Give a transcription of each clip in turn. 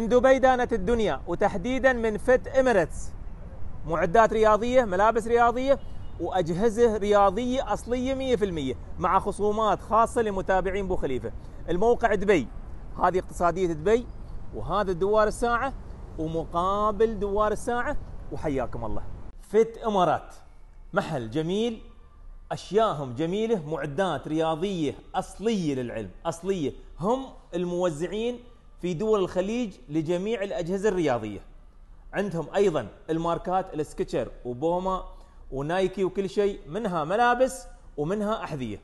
من دبي دانت الدنيا وتحديدا من فت إميريتس معدات رياضية ملابس رياضية وأجهزة رياضية أصلية 100% مع خصومات خاصة لمتابعين بو خليفة الموقع دبي هذه اقتصادية دبي وهذا دوار الساعة ومقابل دوار الساعة وحياكم الله فت إمارات محل جميل أشياءهم جميلة معدات رياضية أصلية للعلم أصلية هم الموزعين في دول الخليج لجميع الأجهزة الرياضية عندهم أيضا الماركات السكتشر وبوما ونايكي وكل شيء منها ملابس ومنها أحذية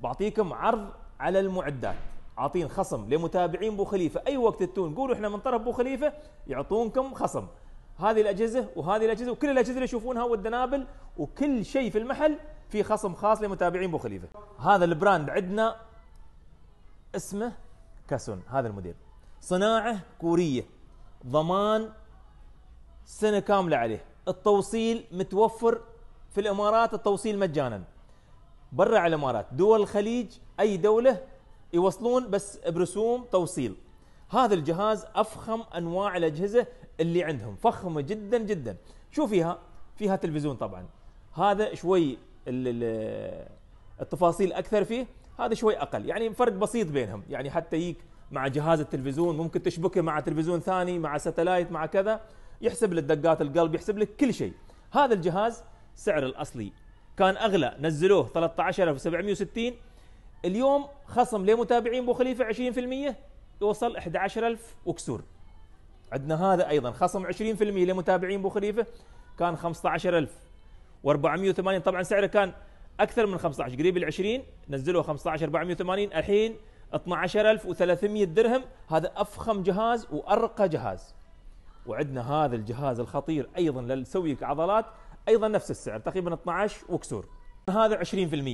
بعطيكم عرض على المعدات عاطين خصم لمتابعين بو خليفة أي وقت تتون قولوا إحنا من طرف بو خليفة يعطونكم خصم هذه الأجهزة وهذه الأجهزة وكل الأجهزة اللي يشوفونها والدنابل وكل شيء في المحل في خصم خاص لمتابعين بو خليفة هذا البراند عندنا اسمه كاسون هذا الموديل صناعة كورية ضمان سنة كاملة عليه التوصيل متوفر في الإمارات التوصيل مجانا برا على الإمارات دول الخليج أي دولة يوصلون بس برسوم توصيل هذا الجهاز أفخم أنواع الأجهزة اللي عندهم فخمة جدا جدا شو فيها فيها تلفزيون طبعا هذا شوي التفاصيل أكثر فيه هذا شوي أقل يعني فرق بسيط بينهم يعني حتى يجيك مع جهاز التلفزيون ممكن تشبكه مع تلفزيون ثاني مع ساتلايت مع كذا يحسب لك دقات القلب يحسب لك كل شيء هذا الجهاز سعر الاصلي كان اغلى نزلوه 13760 اليوم خصم لمتابعين ابو خليفه 20% يوصل 11000 وكسور عندنا هذا ايضا خصم 20% لمتابعين ابو خليفه كان 15480 طبعا سعره كان اكثر من 15 قريب ال 20 نزلوه 15480 الحين 12300 درهم هذا افخم جهاز وارقى جهاز وعندنا هذا الجهاز الخطير ايضا للسويك عضلات ايضا نفس السعر تقريبا 12 وكسور هذا 20%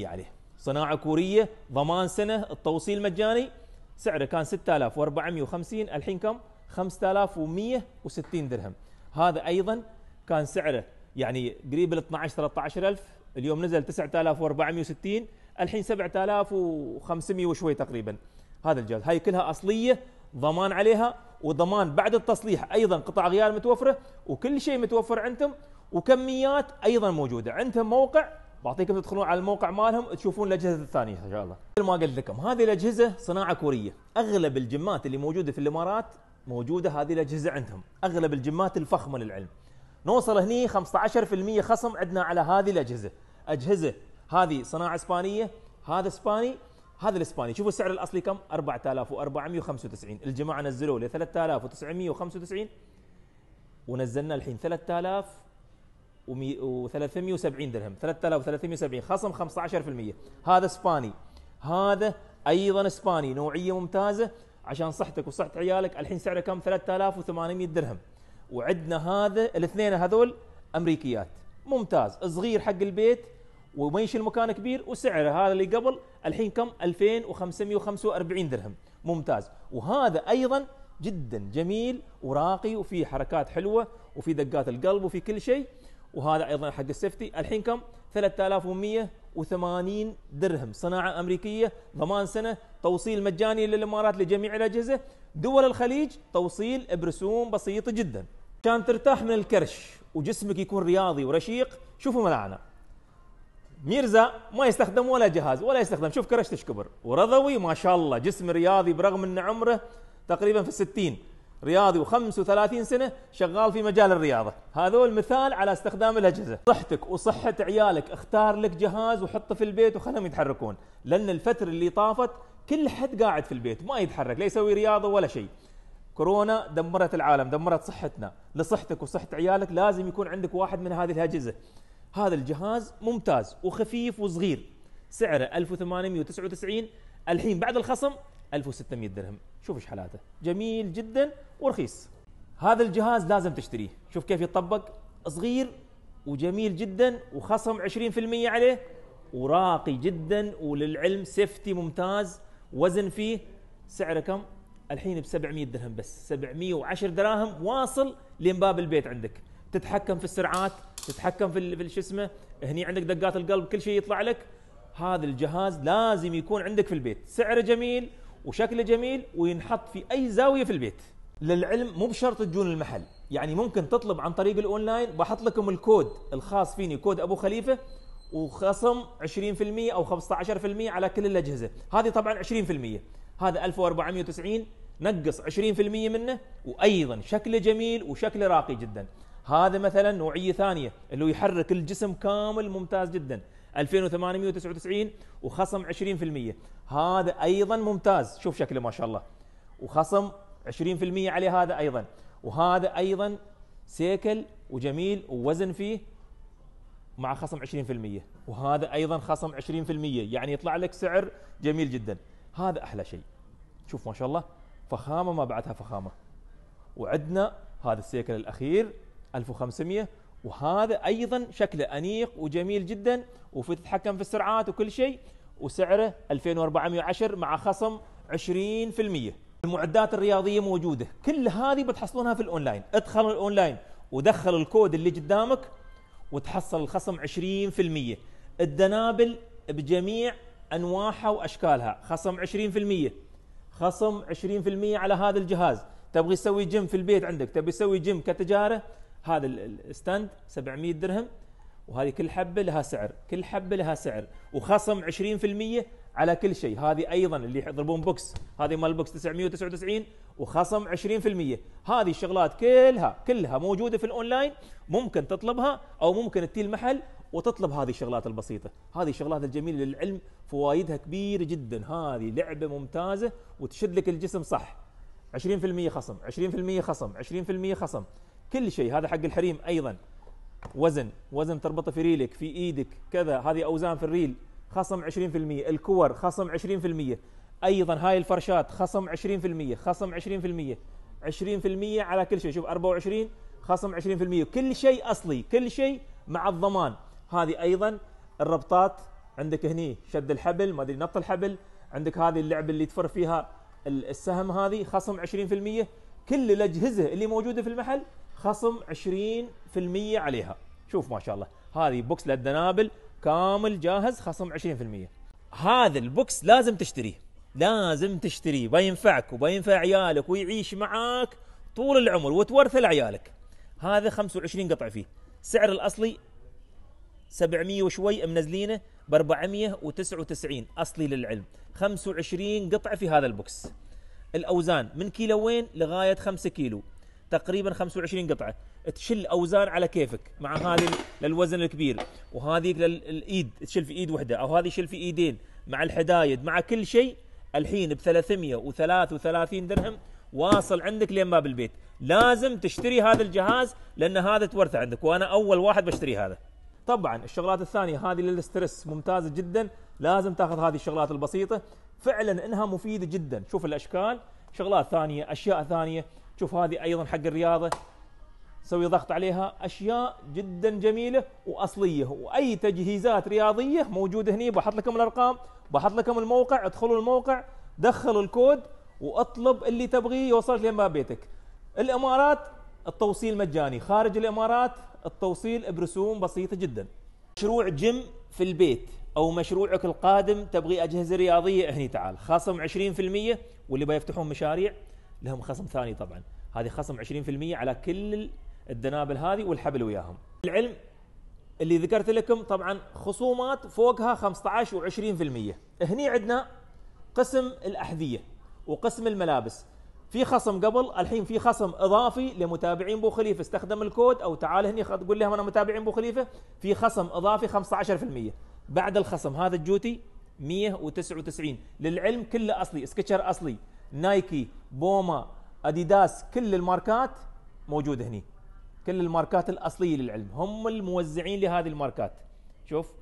عليه صناعه كوريه ضمان سنه التوصيل مجاني سعره كان 6450 الحين كم 5160 درهم هذا ايضا كان سعره يعني قريب ال 12 13000 اليوم نزل 9460 الحين 7500 وشوي تقريبا هذا الجهاز هاي كلها اصليه ضمان عليها وضمان بعد التصليح ايضا قطع غيار متوفره وكل شيء متوفر عندهم وكميات ايضا موجوده عندهم موقع بعطيكم تدخلون على الموقع مالهم تشوفون الاجهزه الثانيه ان شاء الله مثل ما قلت لكم هذه الاجهزه صناعه كوريه اغلب الجمات اللي موجوده في الامارات موجوده هذه الاجهزه عندهم اغلب الجمات الفخمه للعلم نوصل هني 15% خصم عندنا على هذه الاجهزه اجهزه هذه صناعه اسبانيه هذا اسباني هذا الاسباني شوفوا السعر الاصلي كم 4495 الجماعه نزلوه ل 3995 ونزلنا الحين 3370 درهم 3370 خصم 15% هذا اسباني هذا ايضا اسباني نوعيه ممتازه عشان صحتك وصحه عيالك الحين سعره كم 3800 درهم وعندنا هذا الاثنين هذول امريكيات ممتاز صغير حق البيت وما يشيل مكان كبير وسعره هذا اللي قبل الحين كم 2545 درهم ممتاز وهذا ايضا جدا جميل وراقي وفي حركات حلوه وفي دقات القلب وفي كل شيء وهذا ايضا حق السيفتي الحين كم 3180 درهم صناعه امريكيه ضمان سنه توصيل مجاني للامارات لجميع الاجهزه دول الخليج توصيل برسوم بسيطه جدا عشان ترتاح من الكرش وجسمك يكون رياضي ورشيق شوفوا ملعنا ميرزا ما يستخدم ولا جهاز ولا يستخدم شوف كرشتش كبر ورضوي ما شاء الله جسم رياضي برغم ان عمره تقريبا في الستين رياضي و35 سنه شغال في مجال الرياضه هذول مثال على استخدام الاجهزه صحتك وصحه عيالك اختار لك جهاز وحطه في البيت وخلهم يتحركون لان الفتره اللي طافت كل حد قاعد في البيت ما يتحرك لا يسوي رياضه ولا شيء كورونا دمرت العالم دمرت صحتنا لصحتك وصحه عيالك لازم يكون عندك واحد من هذه الاجهزه هذا الجهاز ممتاز وخفيف وصغير سعره 1899 الحين بعد الخصم 1600 درهم شوف ايش حالاته جميل جدا ورخيص هذا الجهاز لازم تشتريه شوف كيف يتطبق صغير وجميل جدا وخصم 20% عليه وراقي جدا وللعلم سيفتي ممتاز وزن فيه سعره كم الحين ب 700 درهم بس 710 دراهم واصل لين باب البيت عندك تتحكم في السرعات تتحكم في شو اسمه هني عندك دقات القلب كل شيء يطلع لك هذا الجهاز لازم يكون عندك في البيت سعره جميل وشكله جميل وينحط في اي زاويه في البيت للعلم مو بشرط تجون المحل يعني ممكن تطلب عن طريق الاونلاين بحط لكم الكود الخاص فيني كود ابو خليفه وخصم 20% او 15% على كل الاجهزه هذه طبعا 20% هذا 1490 نقص 20% منه وايضا شكله جميل وشكله راقي جدا هذا مثلا نوعيه ثانيه اللي هو يحرك الجسم كامل ممتاز جدا 2899 وخصم 20% هذا ايضا ممتاز شوف شكله ما شاء الله وخصم 20% عليه هذا ايضا وهذا ايضا سيكل وجميل ووزن فيه مع خصم 20% وهذا ايضا خصم 20% يعني يطلع لك سعر جميل جدا هذا احلى شيء شوف ما شاء الله فخامه ما بعدها فخامه وعندنا هذا السيكل الاخير 1500 وهذا ايضا شكله انيق وجميل جدا تتحكم في السرعات وكل شيء وسعره 2410 مع خصم 20% المعدات الرياضيه موجوده كل هذه بتحصلونها في الاونلاين ادخل الاونلاين ودخل الكود اللي قدامك وتحصل الخصم 20% الدنابل بجميع انواعها واشكالها خصم 20% خصم 20% على هذا الجهاز تبغي تسوي جيم في البيت عندك تبغي تسوي جيم كتجاره هذا الستاند 700 درهم وهذه كل حبة لها سعر كل حبة لها سعر وخصم 20% على كل شيء هذه أيضا اللي يضربون بوكس هذه مال بوكس 999 وخصم 20% هذه الشغلات كلها كلها موجودة في الأونلاين ممكن تطلبها أو ممكن تتي المحل وتطلب هذه الشغلات البسيطة هذه الشغلات الجميلة للعلم فوائدها كبيرة جدا هذه لعبة ممتازة وتشد لك الجسم صح 20% خصم 20% خصم 20% خصم كل شيء هذا حق الحريم أيضا وزن وزن تربطه في ريلك في إيدك كذا هذه أوزان في الريل خصم 20% الكور خصم 20% أيضا هاي الفرشات خصم 20% خصم 20% 20% على كل شيء شوف 24 خصم 20% كل شيء أصلي كل شيء مع الضمان هذه أيضا الربطات عندك هني شد الحبل ما ادري نط الحبل عندك هذه اللعبه اللي تفر فيها السهم هذه خصم 20% كل الاجهزه اللي موجوده في المحل خصم 20% عليها شوف ما شاء الله هذه بوكس للدنابل كامل جاهز خصم 20% هذا البوكس لازم تشتريه لازم تشتريه بينفعك وبينفع عيالك ويعيش معاك طول العمر وتورثه لعيالك هذا 25 قطع فيه سعر الاصلي 700 وشوي منزلينه ب 499 اصلي للعلم 25 قطعه في هذا البوكس الاوزان من كيلوين لغايه 5 كيلو تقريبا 25 قطعه تشل اوزان على كيفك مع هذه للوزن الكبير وهذيك للايد تشل في ايد واحده او هذه تشل في ايدين مع الحدايد مع كل شيء الحين ب 333 درهم واصل عندك لين باب البيت لازم تشتري هذا الجهاز لان هذا تورثه عندك وانا اول واحد بشتري هذا طبعا الشغلات الثانيه هذه للستريس ممتازه جدا لازم تاخذ هذه الشغلات البسيطه فعلا انها مفيده جدا شوف الاشكال شغلات ثانيه اشياء ثانيه شوف هذه ايضا حق الرياضه سوي ضغط عليها اشياء جدا جميله واصليه واي تجهيزات رياضيه موجوده هني بحط لكم الارقام بحط لكم الموقع ادخلوا الموقع دخل الكود واطلب اللي تبغيه يوصلك باب بيتك الامارات التوصيل مجاني خارج الامارات التوصيل برسوم بسيطه جدا مشروع جيم في البيت او مشروعك القادم تبغي اجهزه رياضيه هني تعال خصم 20% واللي بيفتحون مشاريع لهم خصم ثاني طبعا هذه خصم 20% على كل الدنابل هذه والحبل وياهم العلم اللي ذكرت لكم طبعا خصومات فوقها 15 و20% هني عندنا قسم الأحذية وقسم الملابس في خصم قبل الحين في خصم اضافي لمتابعين بو خليفه استخدم الكود او تعال هني قول لهم انا متابعين بو خليفه في خصم اضافي 15% بعد الخصم هذا الجوتي 199 للعلم كله اصلي سكتشر اصلي نايكي بوما اديداس كل الماركات موجوده هني كل الماركات الاصليه للعلم هم الموزعين لهذه الماركات شوف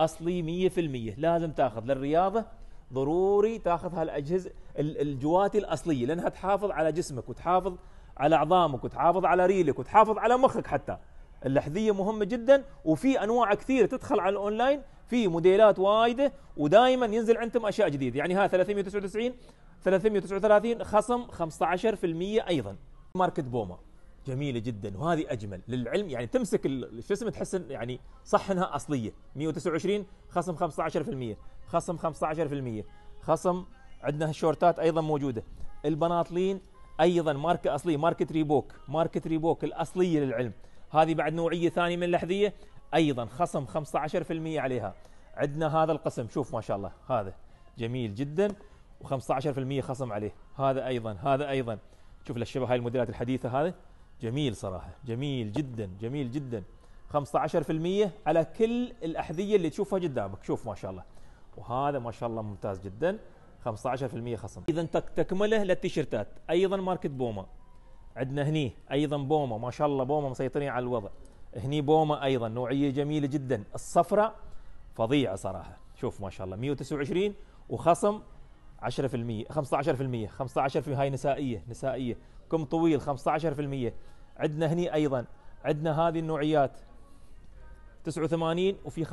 اصلي 100% لازم تاخذ للرياضه ضروري تاخذ هالاجهزه الجواتي الاصليه لانها تحافظ على جسمك وتحافظ على عظامك وتحافظ على ريلك وتحافظ على مخك حتى اللحذيه مهمه جدا وفي انواع كثيره تدخل على الاونلاين في موديلات وايده ودائما ينزل عندهم اشياء جديده يعني ها 399 339 خصم 15% ايضا ماركت بوما جميلة جدا وهذه أجمل للعلم يعني تمسك شو اسمه تحس يعني صح انها أصلية 129 خصم 15% خصم 15% خصم عندنا الشورتات أيضا موجودة البناطلين أيضا ماركة أصلية ماركة ريبوك ماركة ريبوك الأصلية للعلم هذه بعد نوعية ثانية من الأحذية ايضا خصم 15% عليها عندنا هذا القسم شوف ما شاء الله هذا جميل جدا و15% خصم عليه هذا ايضا هذا ايضا شوف للشباب هاي الموديلات الحديثه هذا جميل صراحه جميل جدا جميل جدا 15% على كل الاحذيه اللي تشوفها قدامك شوف ما شاء الله وهذا ما شاء الله ممتاز جدا 15% خصم اذا تكمله للتيشيرتات ايضا ماركه بوما عندنا هني ايضا بوما ما شاء الله بوما مسيطرين على الوضع هني بوما ايضا نوعيه جميله جدا الصفراء فظيعه صراحه شوف ما شاء الله 129 وخصم 10% 15% 15% هاي نسائيه نسائيه كم طويل 15% عندنا هني ايضا عندنا هذه النوعيات 89 وفي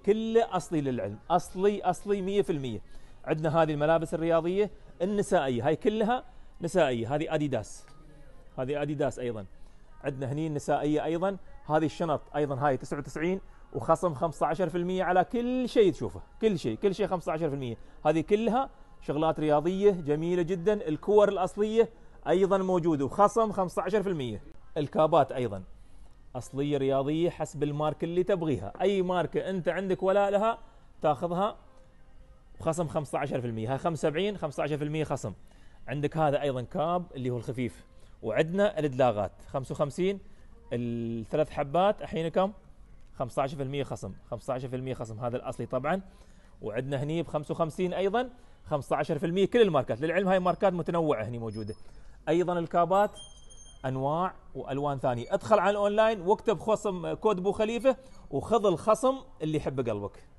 15% كله اصلي للعلم اصلي اصلي 100% عندنا هذه الملابس الرياضيه النسائيه هاي كلها نسائيه هذه اديداس هذه اديداس ايضا عندنا هني النسائيه ايضا هذه الشنط ايضا هاي 99 وخصم 15% على كل شيء تشوفه كل شيء كل شيء 15% هذه كلها شغلات رياضيه جميله جدا الكور الاصليه ايضا موجوده وخصم 15% الكابات ايضا اصليه رياضيه حسب الماركه اللي تبغيها اي ماركه انت عندك ولاء لها تاخذها وخصم 15% هاي 75 15% خصم عندك هذا ايضا كاب اللي هو الخفيف وعندنا الادلاغات 55 الثلاث حبات الحين كم 15% خصم 15% خصم هذا الاصلي طبعا وعندنا هني ب 55 ايضا 15% كل الماركات للعلم هاي ماركات متنوعه هني موجوده ايضا الكابات انواع والوان ثانيه ادخل على الاونلاين واكتب خصم كود بو خليفه وخذ الخصم اللي يحب قلبك